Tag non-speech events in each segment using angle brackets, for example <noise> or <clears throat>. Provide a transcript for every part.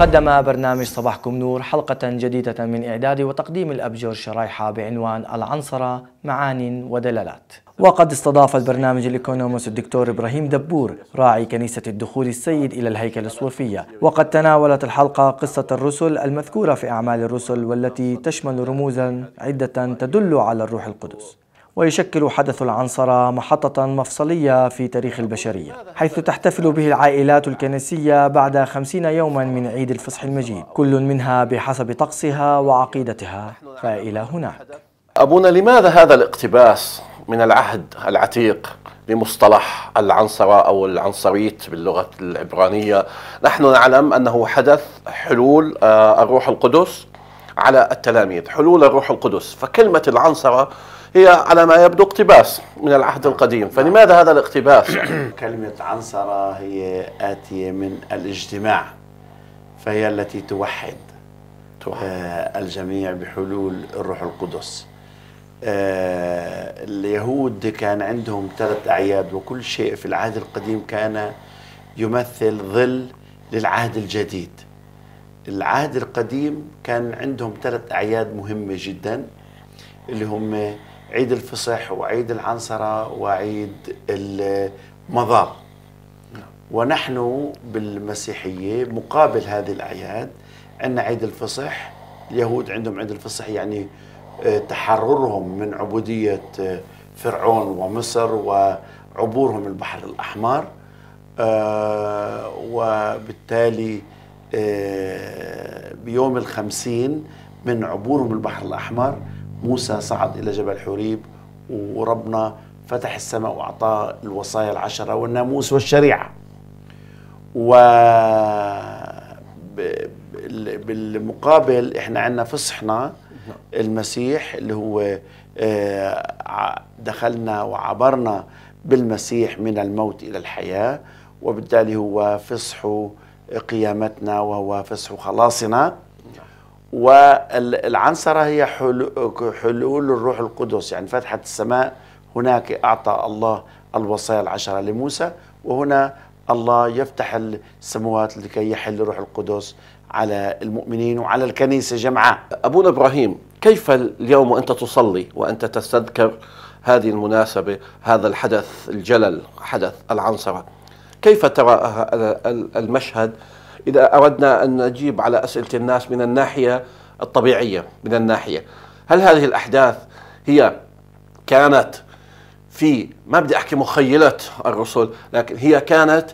قدم برنامج صباحكم نور حلقة جديدة من إعداد وتقديم الأبجر شرايحة بعنوان العنصرة معان ودلالات وقد استضاف البرنامج الإيكونوموس الدكتور إبراهيم دبور راعي كنيسة الدخول السيد إلى الهيكل الصوفية وقد تناولت الحلقة قصة الرسل المذكورة في أعمال الرسل والتي تشمل رموزا عدة تدل على الروح القدس ويشكل حدث العنصرة محطة مفصلية في تاريخ البشرية حيث تحتفل به العائلات الكنسية بعد خمسين يوما من عيد الفصح المجيد كل منها بحسب طقسها وعقيدتها فإلى هناك أبونا لماذا هذا الاقتباس من العهد العتيق بمصطلح العنصرة أو العنصريت باللغة العبرانية نحن نعلم أنه حدث حلول آه، الروح القدس على التلاميذ حلول الروح القدس فكلمة العنصرة هي على ما يبدو اقتباس من العهد القديم نعم. فلماذا هذا الاقتباس <clears throat> كلمة عنصرة هي آتية من الاجتماع فهي التي توحد آه، الجميع بحلول الروح القدس آه، اليهود كان عندهم ثلاث أعياد وكل شيء في العهد القديم كان يمثل ظل للعهد الجديد العهد القديم كان عندهم ثلاث أعياد مهمة جدا اللي هم عيد الفصح وعيد العنصرة وعيد المضار ونحن بالمسيحية مقابل هذه الأعياد عندنا عيد الفصح اليهود عندهم عيد الفصح يعني آه، تحررهم من عبودية آه، فرعون ومصر وعبورهم البحر الأحمر آه، وبالتالي بيوم الخمسين من عبورهم البحر الأحمر موسى صعد إلى جبل حوريب وربنا فتح السماء وأعطاه الوصايا العشرة والناموس والشريعة و بالمقابل احنا عندنا فصحنا المسيح اللي هو آه، دخلنا وعبرنا بالمسيح من الموت الى الحياه وبالتالي هو فصح قيامتنا وهو فصح خلاصنا والعنصرة هي حلول الروح القدس يعني فتحة السماء هناك أعطى الله الوصايا العشرة لموسى وهنا الله يفتح السموات لكي يحل روح القدس على المؤمنين وعلى الكنيسة جمعاء أبونا إبراهيم كيف اليوم وأنت تصلي وأنت تستذكر هذه المناسبة هذا الحدث الجلل حدث العنصرة كيف ترى المشهد إذا أردنا أن نجيب على أسئلة الناس من الناحية الطبيعية من الناحية هل هذه الأحداث هي كانت في ما بدي أحكي مخيلة الرسل لكن هي كانت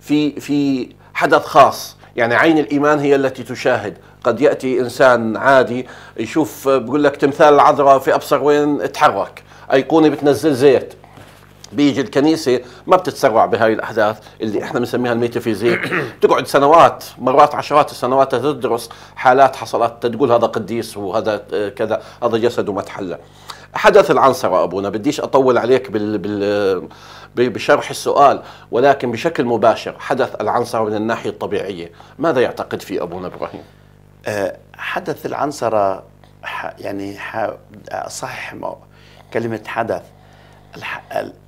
في في حدث خاص يعني عين الإيمان هي التي تشاهد قد يأتي إنسان عادي يشوف بقول لك تمثال العذراء في أبصر وين تحرك أيقونة بتنزل زيت بيجي الكنيسه ما بتتسرع بهاي الاحداث اللي احنا بنسميها الميتافيزيك بتقعد <clears throat> سنوات مرات عشرات السنوات تدرس حالات حصلت تقول هذا قديس وهذا آه، كذا هذا جسد وما تحلى حدث العنصرة أبونا بديش أطول عليك بال بال بشرح السؤال ولكن بشكل مباشر حدث العنصرة من الناحية الطبيعية ماذا يعتقد فيه أبونا إبراهيم؟ آه، حدث العنصرة يعني صح كلمة حدث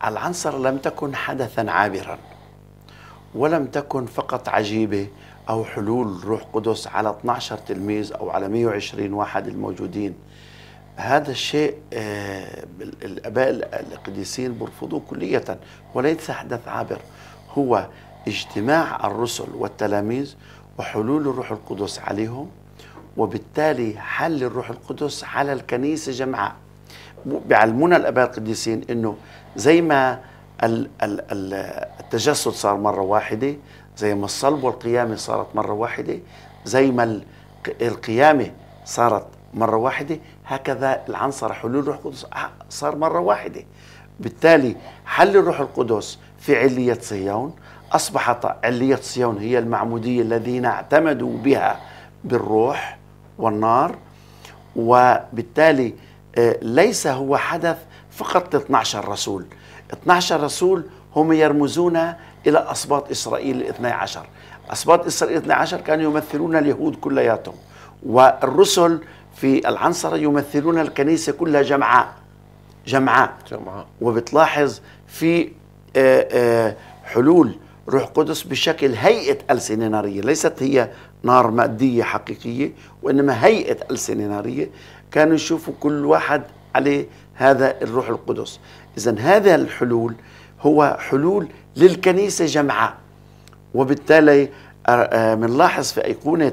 العنصر لم تكن حدثا عابرا ولم تكن فقط عجيبة أو حلول روح قدس على 12 تلميذ أو على 120 واحد الموجودين هذا الشيء آه، الآباء القديسين برفضوه كلية وليس حدث عابر هو اجتماع الرسل والتلاميذ وحلول الروح القدس عليهم وبالتالي حل الروح القدس على الكنيسة جمعاء بيعلمونا الاباء القديسين انه زي ما التجسد صار مره واحده زي ما الصلب والقيامه صارت مره واحده زي ما القيامه صارت مره واحده هكذا العنصر حلول الروح القدس صار مره واحده بالتالي حل الروح القدس في عليه صهيون اصبحت عليه صهيون هي المعموديه الذين اعتمدوا بها بالروح والنار وبالتالي ليس هو حدث فقط ل 12 رسول 12 رسول هم يرمزون إلى أسباط إسرائيل الاثنى عشر أسباط إسرائيل الاثنى عشر كانوا يمثلون اليهود كلياتهم والرسل في العنصرة يمثلون الكنيسة كلها جمعاء جمعاء جمعاء وبتلاحظ في آه، آه، حلول روح قدس بشكل هيئة ألسنة نارية ليست هي نار مادية حقيقية وإنما هيئة ألسنة نارية كانوا يشوفوا كل واحد عليه هذا الروح القدس إذا هذا الحلول هو حلول للكنيسة جمعاء وبالتالي منلاحظ في أيقونة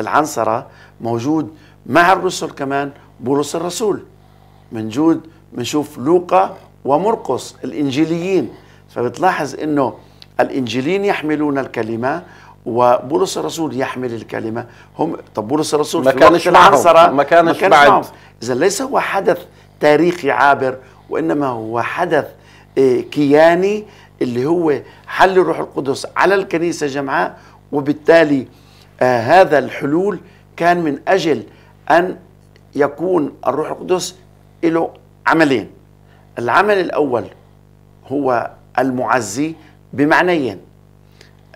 العنصرة موجود مع الرسل كمان بولس الرسول منجود بنشوف لوقا ومرقس الإنجيليين فبتلاحظ إنه الإنجيلين يحملون الكلمة وبولس الرسول يحمل الكلمة هم طب بولس الرسول ما كانش العنصرة ما كانش بعد إذا ليس هو حدث تاريخي عابر وإنما هو حدث آه، كياني اللي هو حل الروح القدس على الكنيسة جمعاء وبالتالي آه، هذا الحلول كان من أجل أن يكون الروح القدس له عملين العمل الأول هو المعزي بمعنيين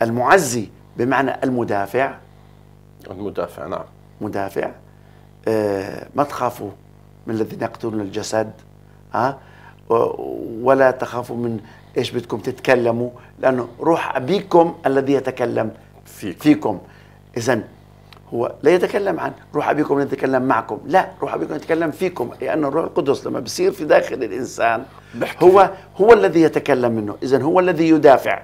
المعزي بمعنى المدافع المدافع نعم مدافع آه ما تخافوا من الذين يقتلون الجسد ها ولا تخافوا من ايش بدكم تتكلموا لانه روح ابيكم الذي يتكلم فيكم, فيكم. اذا هو لا يتكلم عن روح ابيكم نتكلم معكم لا روح ابيكم نتكلم فيكم لان الروح القدس لما بصير في داخل الانسان هو هو الذي يتكلم منه اذا هو الذي يدافع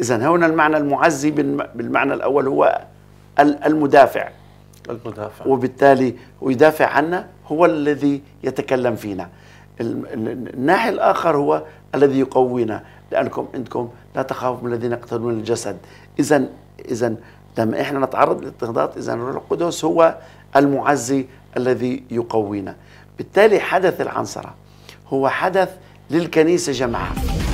اذا هنا المعنى المعزي بالمعنى الاول هو المدافع المدافع وبالتالي ويدافع عنا هو الذي يتكلم فينا الناحي الاخر هو الذي يقوينا لانكم انتم لا تخافوا من الذين يقتلون الجسد اذا اذا لما احنا نتعرض للاضطهادات اذا الروح القدس هو المعزي الذي يقوينا بالتالي حدث العنصره هو حدث للكنيسه جمعاء